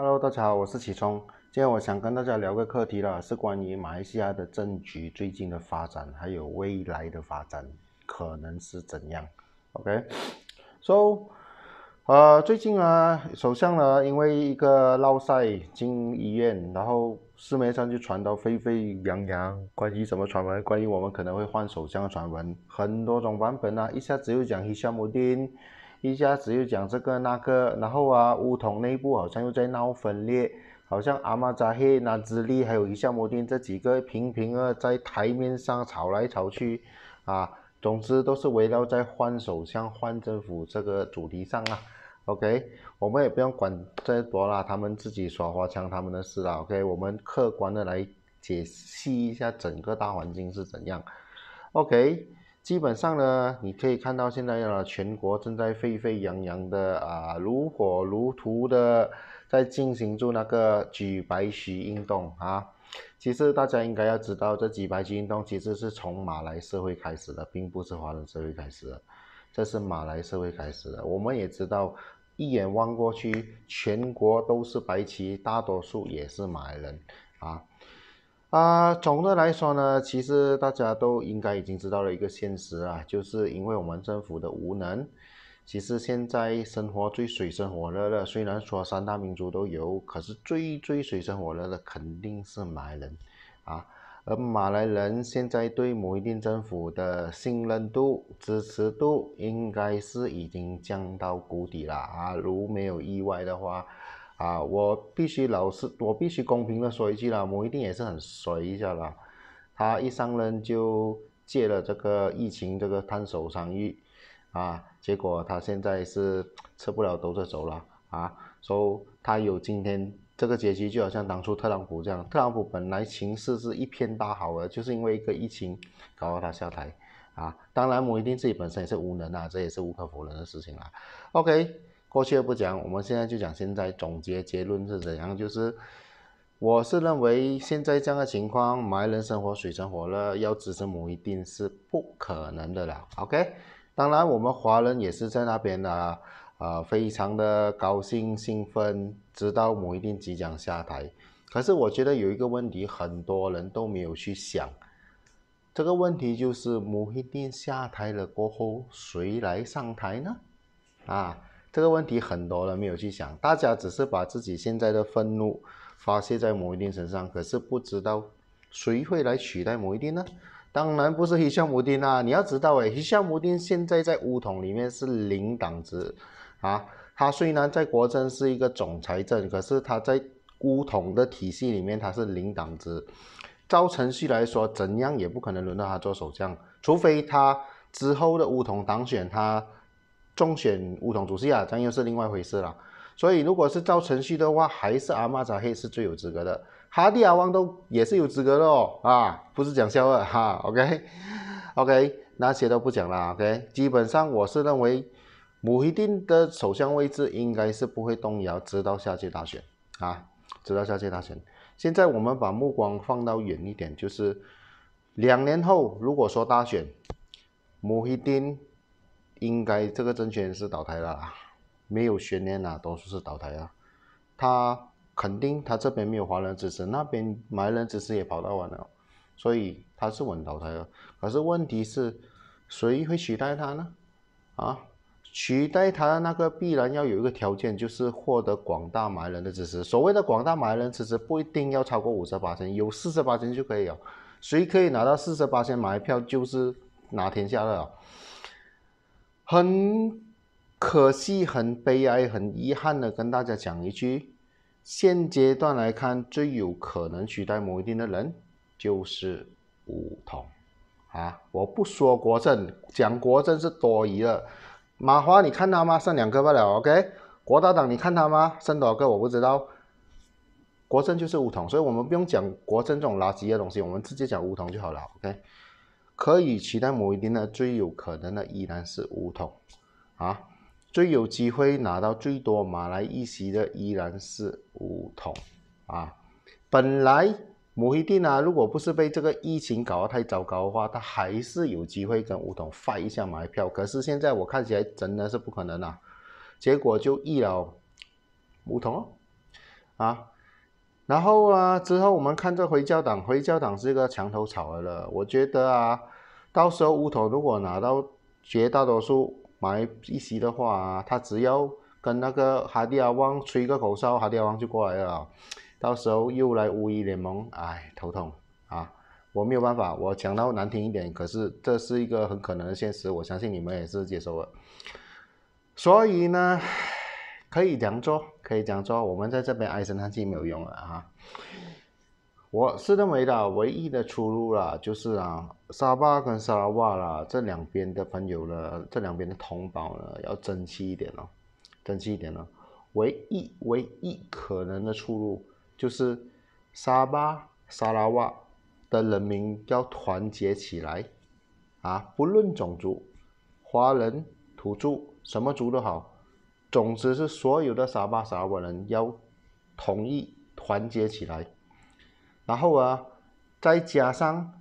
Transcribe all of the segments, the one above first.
Hello，大家好，我是启聪，今天我想跟大家聊个课题了，是关于马来西亚的政局最近的发展，还有未来的发展可能是怎样。OK，So，呃，最近啊，首相呢因为一个闹赛进医院，然后市面上就传到沸沸扬扬，关于什么传闻？关于我们可能会换首相的传闻，很多种版本啊，一下子又讲希夏姆丁。一下子又讲这个那个，然后啊，乌统内部好像又在闹分裂，好像阿玛扎黑、那兹利还有伊夏莫丁这几个平平啊在台面上吵来吵去，啊，总之都是围绕在换首相、换政府这个主题上啊。OK，我们也不用管这多啦，他们自己耍花枪他们的事啊。OK，我们客观的来解析一下整个大环境是怎样。OK。基本上呢，你可以看到现在呢，全国正在沸沸扬扬的啊，如火如荼的在进行住那个举白旗运动啊。其实大家应该要知道，这举白旗运动其实是从马来社会开始的，并不是华人社会开始的，这是马来社会开始的。我们也知道，一眼望过去，全国都是白旗，大多数也是马来人啊。啊，总的来说呢，其实大家都应该已经知道了一个现实啊，就是因为我们政府的无能，其实现在生活最水深火热的，虽然说三大民族都有，可是最最水深火热的肯定是马来人，啊，而马来人现在对某一定政府的信任度、支持度，应该是已经降到谷底了啊。如没有意外的话。啊，我必须老实，我必须公平的说一句了，我一定也是很衰一下啦。他一上任就借了这个疫情这个烫手山芋，啊，结果他现在是吃不了兜着走了啊。说他有今天这个结局，就好像当初特朗普这样，特朗普本来形势是一片大好的，就是因为一个疫情搞到他下台啊。当然，我一定自己本身也是无能啊，这也是无可否认的事情啊。OK。过去不讲，我们现在就讲。现在总结结论是怎样？就是，我是认为现在这样的情况，埋人生活水深火热，要支持母一定是不可能的了。OK，当然我们华人也是在那边的，呃，非常的高兴兴奋，知道母一定即将下台。可是我觉得有一个问题，很多人都没有去想，这个问题就是某一定下台了过后，谁来上台呢？啊？这个问题很多人没有去想，大家只是把自己现在的愤怒发泄在某一定身上，可是不知道谁会来取代某一定呢？当然不是黑湘姆丁啦！你要知道，哎，黑湘姆丁现在在乌统里面是零党值啊，他虽然在国政是一个总财政，可是他在乌统的体系里面他是零党值，照程序来说，怎样也不可能轮到他做首相，除非他之后的乌统当选他。中选乌主席啊，这又是另外一回事了。所以，如果是照程序的话，还是阿玛扎黑是最有资格的。哈蒂阿旺都也是有资格的哦啊，不是讲笑话哈。OK，OK，那些都不讲了。OK，基本上我是认为姆哈丁的首相位置应该是不会动摇，直到下届大选啊，直到下届大选。现在我们把目光放到远一点，就是两年后，如果说大选，穆哈丁。应该这个政权是倒台了，没有悬念了，多数是倒台了。他肯定他这边没有华人支持，那边买人支持也跑到完了，所以他是稳倒台了。可是问题是，谁会取代他呢？啊，取代他的那个必然要有一个条件，就是获得广大买人的支持。所谓的广大买人支持，不一定要超过五十八千，有四十八千就可以了。谁可以拿到四十八千买票，就是拿天下了。很可惜、很悲哀、很遗憾的跟大家讲一句，现阶段来看，最有可能取代某一定的人就是梧桐啊！我不说国政，讲国政是多余了。马华，你看他吗？剩两个罢了。OK，国大党，你看他吗？剩多少个我不知道。国政就是梧桐，所以我们不用讲国政这种垃圾的东西，我们直接讲梧桐就好了。OK。可以期待某一丁呢，最有可能的依然是梧桐，啊，最有机会拿到最多马来一席的依然是梧桐，啊，本来摩一丁啊，如果不是被这个疫情搞得太糟糕的话，他还是有机会跟梧桐 fight 一下买票，可是现在我看起来真的是不可能了，结果就遇了梧桐，啊。然后啊，之后我们看这回教党，回教党是一个墙头草了。我觉得啊，到时候乌头如果拿到绝大多数买一席的话，他只要跟那个哈迪亚汪吹个口哨，哈迪亚汪就过来了。到时候又来乌衣联盟，哎，头痛啊！我没有办法，我讲到难听一点，可是这是一个很可能的现实，我相信你们也是接受了。所以呢。可以这样做，可以这样做。我们在这边唉声叹气没有用了啊！我是认为的唯一的出路了，就是啊，沙巴跟沙拉瓦啦这两边的朋友呢，这两边的同胞呢，要珍惜一点哦，珍惜一点哦。唯一唯一可能的出路，就是沙巴、沙拉瓦的人民要团结起来啊！不论种族，华人、土著什么族都好。总之是所有的傻巴傻吧人要统一团结起来，然后啊，再加上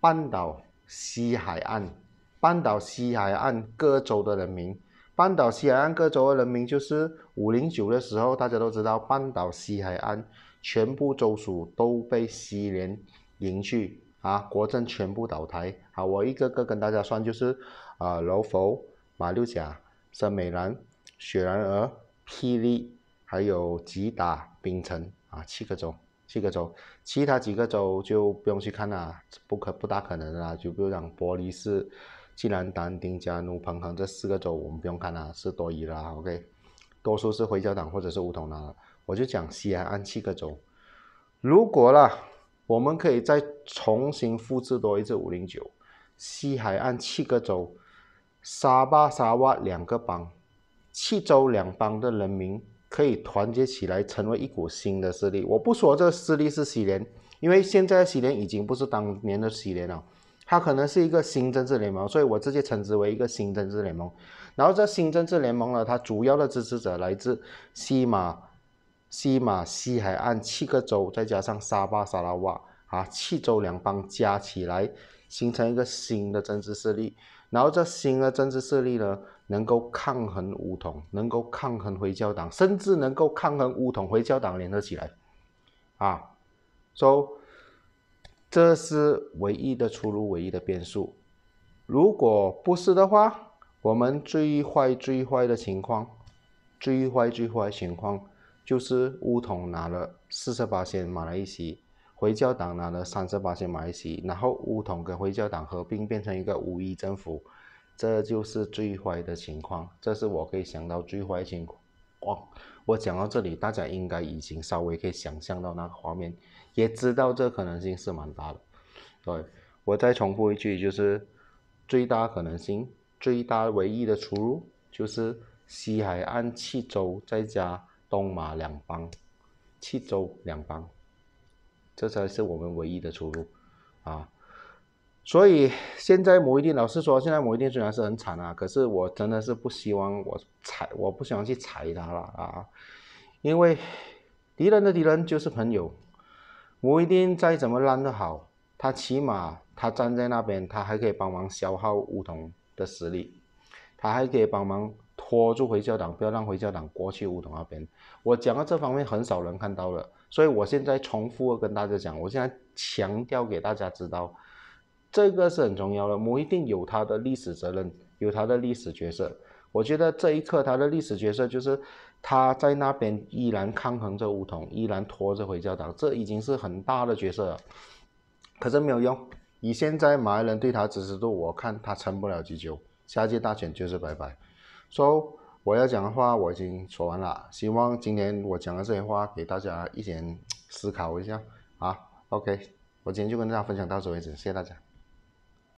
半岛西海岸、半岛西海岸各州的人民，半岛西海岸各州的人民就是五零九的时候，大家都知道，半岛西海岸全部州属都被西联赢去啊，国政全部倒台。好，我一个个跟大家算，就是啊，罗浮、马六甲、森美兰。雪兰莪、霹雳，还有吉打、槟城啊，七个州，七个州，其他几个州就不用去看啦，不可不大可能啦。就比如讲，玻璃市、吉兰丹、丁加奴、彭亨这四个州，我们不用看啦，是多余的啦。OK，多数是回教党或者是巫统党。我就讲西海岸七个州。如果啦，我们可以再重新复制多一次五零九，西海岸七个州，沙巴、沙哇两个邦。七州两邦的人民可以团结起来，成为一股新的势力。我不说这势力是西联，因为现在西联已经不是当年的西联了，它可能是一个新政治联盟，所以我直接称之为一个新政治联盟。然后这新政治联盟呢，它主要的支持者来自西马、西马西海岸七个州，再加上沙巴、沙拉瓦啊，七州两邦加起来形成一个新的政治势力。然后这新的政治势力呢？能够抗衡巫统，能够抗衡回教党，甚至能够抗衡巫统回教党联合起来，啊，所以这是唯一的出路，唯一的变数。如果不是的话，我们最坏最坏的情况，最坏最坏情况就是巫统拿了四十八席马来西回教党拿了三十八席马来西然后巫统跟回教党合并变成一个五一政府。这就是最坏的情况，这是我可以想到最坏情况。我讲到这里，大家应该已经稍微可以想象到那个画面，也知道这可能性是蛮大的。对，我再重复一句，就是最大可能性，最大唯一的出路就是西海岸七州再加东马两邦，七州两邦，这才是我们唯一的出路啊。所以现在某一定老实说，现在某一定虽然是很惨啊，可是我真的是不希望我踩，我不想去踩他了啊，因为敌人的敌人就是朋友，某一定再怎么烂的好，他起码他站在那边，他还可以帮忙消耗梧桐的实力，他还可以帮忙拖住回教党，不要让回教党过去梧桐那边。我讲到这方面，很少人看到了，所以我现在重复跟大家讲，我现在强调给大家知道。这个是很重要的，某一定有他的历史责任，有他的历史角色。我觉得这一刻他的历史角色就是他在那边依然抗衡着梧桐，依然拖着回教党，这已经是很大的角色了。可是没有用，以现在马来人对他支持度，我看他撑不了几久，下届大选就是拜拜。说我要讲的话我已经说完了，希望今天我讲的这些话给大家一点思考一下啊。OK，我今天就跟大家分享到此为止，谢谢大家。